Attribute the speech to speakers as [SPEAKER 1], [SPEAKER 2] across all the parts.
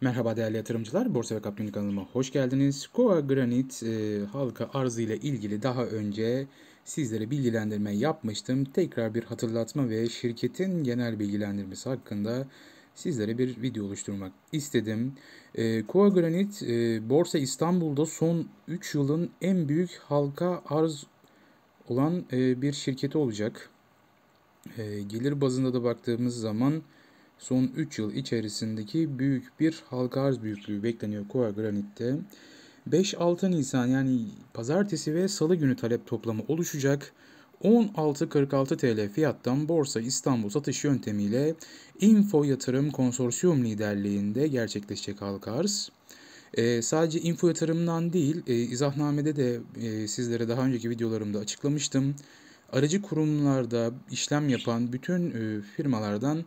[SPEAKER 1] Merhaba değerli yatırımcılar, Borsa ve Kapitalizm kanalıma hoş geldiniz. Koa Granit e, halka arzı ile ilgili daha önce sizlere bilgilendirme yapmıştım. Tekrar bir hatırlatma ve şirketin genel bilgilendirmesi hakkında sizlere bir video oluşturmak istedim. E, Koa Granit e, Borsa İstanbul'da son 3 yılın en büyük halka arz olan e, bir şirketi olacak. E, gelir bazında da baktığımız zaman son 3 yıl içerisindeki büyük bir halka arz büyüklüğü bekleniyor Kova Granit'te. 5-6 Nisan yani pazartesi ve salı günü talep toplamı oluşacak. 16.46 TL fiyattan Borsa İstanbul satış yöntemiyle Info Yatırım Konsorsiyum liderliğinde gerçekleşecek halka arz. E, sadece info yatırımından değil, e, izahnamede de e, sizlere daha önceki videolarımda açıklamıştım. Aracı kurumlarda işlem yapan bütün e, firmalardan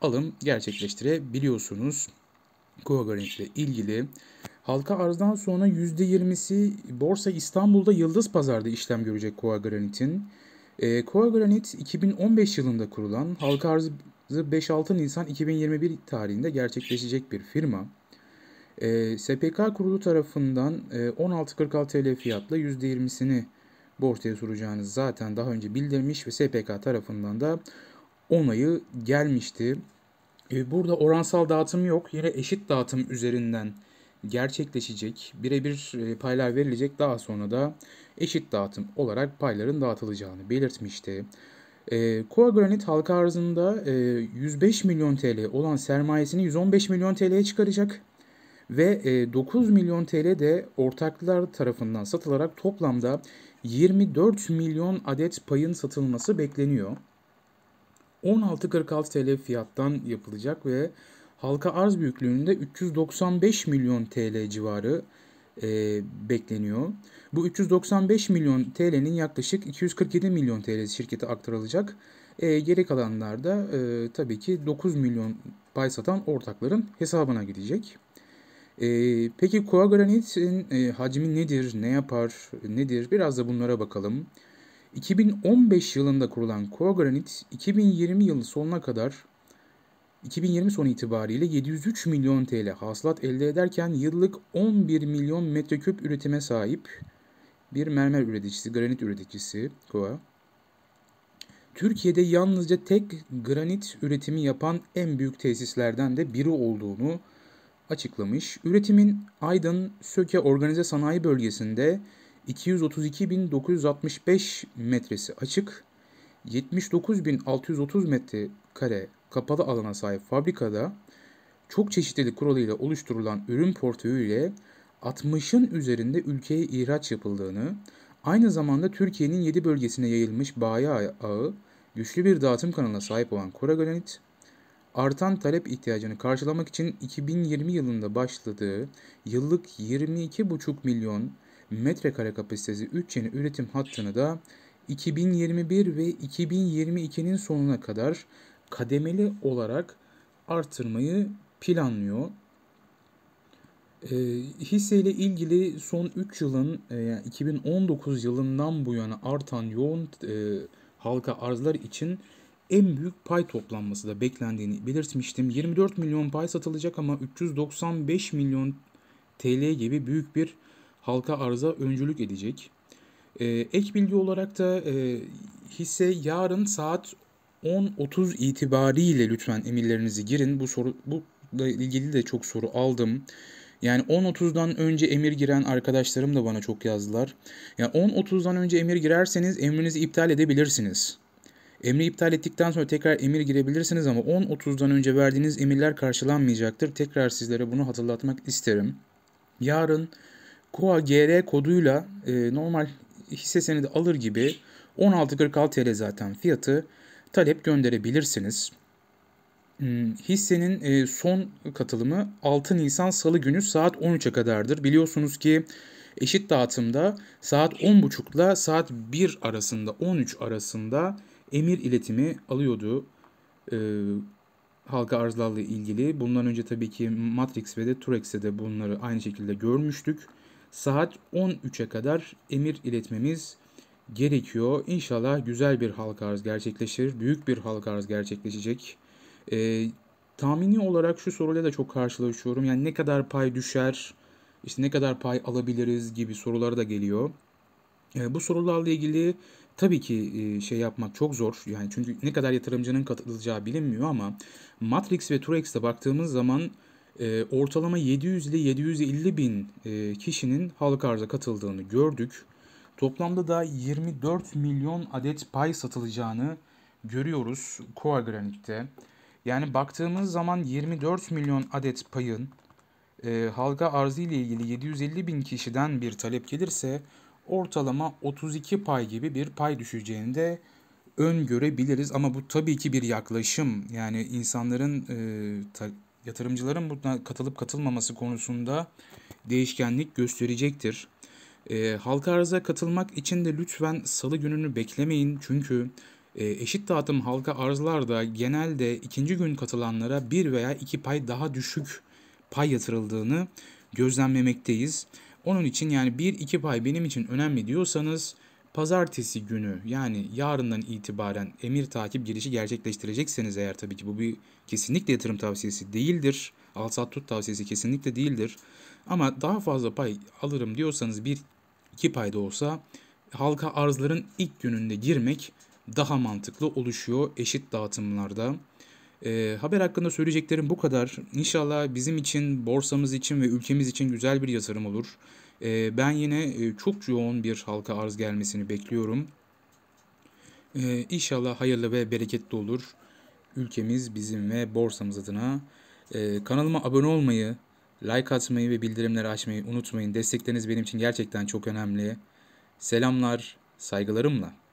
[SPEAKER 1] alım gerçekleştirebiliyorsunuz. Kogarenk ile ilgili halka arzdan sonra %20'si Borsa İstanbul'da Yıldız Pazar'da işlem görecek Koagranit'in. E, ee, Koagranit 2015 yılında kurulan halka arzı 5-6 Nisan 2021 tarihinde gerçekleşecek bir firma. E, ee, SPK kurulu tarafından e, 16.46 TL fiyatla %20'sini borsaya soracağınız zaten daha önce bildirmiş ve SPK tarafından da onayı gelmişti. E, burada oransal dağıtım yok. Yine eşit dağıtım üzerinden gerçekleşecek. Birebir e, paylar verilecek. Daha sonra da eşit dağıtım olarak payların dağıtılacağını belirtmişti. E, Koa Granit halka arzında 105 e, milyon TL olan sermayesini 115 milyon TL'ye çıkaracak ve 9 milyon TL de ortaklar tarafından satılarak toplamda 24 milyon adet payın satılması bekleniyor. 16.46 TL fiyattan yapılacak ve halka arz büyüklüğünde 395 milyon TL civarı e, bekleniyor. Bu 395 milyon TL'nin yaklaşık 247 milyon TL şirkete aktarılacak. E, geri kalanlar da e, tabii ki 9 milyon pay satan ortakların hesabına gidecek. E, peki Coagranit'in e, hacmi nedir, ne yapar, nedir? Biraz da bunlara bakalım. 2015 yılında kurulan Kogranit 2020 yılı sonuna kadar 2020 son itibariyle 703 milyon TL hasılat elde ederken yıllık 11 milyon metreküp üretime sahip bir mermer üreticisi, granit üreticisi Kova. Türkiye'de yalnızca tek granit üretimi yapan en büyük tesislerden de biri olduğunu açıklamış. Üretimin Aydın Söke Organize Sanayi Bölgesi'nde 232.965 metresi açık, 79.630 metrekare kapalı alana sahip fabrikada çok çeşitli kuralıyla oluşturulan ürün portföyüyle 60'ın üzerinde ülkeye ihraç yapıldığını, aynı zamanda Türkiye'nin 7 bölgesine yayılmış bayi ağı, güçlü bir dağıtım kanalına sahip olan Kora Granit, artan talep ihtiyacını karşılamak için 2020 yılında başladığı yıllık 22,5 milyon metrekare kapasitesi 3 yeni üretim hattını da 2021 ve 2022'nin sonuna kadar kademeli olarak artırmayı planlıyor. E, hisseyle ilgili son 3 yılın e, yani 2019 yılından bu yana artan yoğun e, halka arzlar için en büyük pay toplanması da beklendiğini belirtmiştim. 24 milyon pay satılacak ama 395 milyon TL gibi büyük bir halka arıza öncülük edecek. E, ek bilgi olarak da e, hisse yarın saat 10.30 itibariyle lütfen emirlerinizi girin. Bu soru bu ilgili de çok soru aldım. Yani 10.30'dan önce emir giren arkadaşlarım da bana çok yazdılar. Yani 10.30'dan önce emir girerseniz emrinizi iptal edebilirsiniz. Emri iptal ettikten sonra tekrar emir girebilirsiniz ama 10.30'dan önce verdiğiniz emirler karşılanmayacaktır. Tekrar sizlere bunu hatırlatmak isterim. Yarın KUA GR koduyla e, normal hisse senedi alır gibi 16.46 TL zaten fiyatı talep gönderebilirsiniz. Hmm, hissenin e, son katılımı 6 Nisan Salı günü saat 13'e kadardır. Biliyorsunuz ki eşit dağıtımda saat 10.30 ile saat 1 arasında 13 arasında emir iletimi alıyordu e, halka arzlarla ilgili. Bundan önce tabii ki Matrix ve de Turex'e de bunları aynı şekilde görmüştük saat 13'e kadar emir iletmemiz gerekiyor. İnşallah güzel bir halka arz gerçekleşir. Büyük bir halka arz gerçekleşecek. E, tahmini olarak şu soruyla da çok karşılaşıyorum. Yani ne kadar pay düşer, işte ne kadar pay alabiliriz gibi soruları da geliyor. E, bu sorularla ilgili tabii ki e, şey yapmak çok zor. Yani çünkü ne kadar yatırımcının katılacağı bilinmiyor ama Matrix ve Turex'te baktığımız zaman e, ortalama 700 ile 750 bin e, kişinin halka arza katıldığını gördük. Toplamda da 24 milyon adet pay satılacağını görüyoruz Koa Yani baktığımız zaman 24 milyon adet payın e, halka arzı ile ilgili 750 bin kişiden bir talep gelirse ortalama 32 pay gibi bir pay düşeceğini de öngörebiliriz. Ama bu tabii ki bir yaklaşım. Yani insanların e, ta, yatırımcıların buna katılıp katılmaması konusunda değişkenlik gösterecektir. E, halka arıza katılmak için de lütfen salı gününü beklemeyin çünkü e, eşit dağıtım halka arzlarda genelde ikinci gün katılanlara bir veya iki pay daha düşük pay yatırıldığını gözlemlemekteyiz. Onun için yani 1-2 pay benim için önemli diyorsanız pazartesi günü yani yarından itibaren emir takip girişi gerçekleştirecekseniz eğer tabii ki bu bir kesinlikle yatırım tavsiyesi değildir. Al sat tut tavsiyesi kesinlikle değildir. Ama daha fazla pay alırım diyorsanız bir iki pay da olsa halka arzların ilk gününde girmek daha mantıklı oluşuyor eşit dağıtımlarda. E, haber hakkında söyleyeceklerim bu kadar. İnşallah bizim için, borsamız için ve ülkemiz için güzel bir yatırım olur. Ee, ben yine e, çok yoğun bir halka arz gelmesini bekliyorum. Ee, inşallah hayırlı ve bereketli olur. Ülkemiz bizim ve borsamız adına. Ee, kanalıma abone olmayı, like atmayı ve bildirimleri açmayı unutmayın. Destekleriniz benim için gerçekten çok önemli. Selamlar, saygılarımla.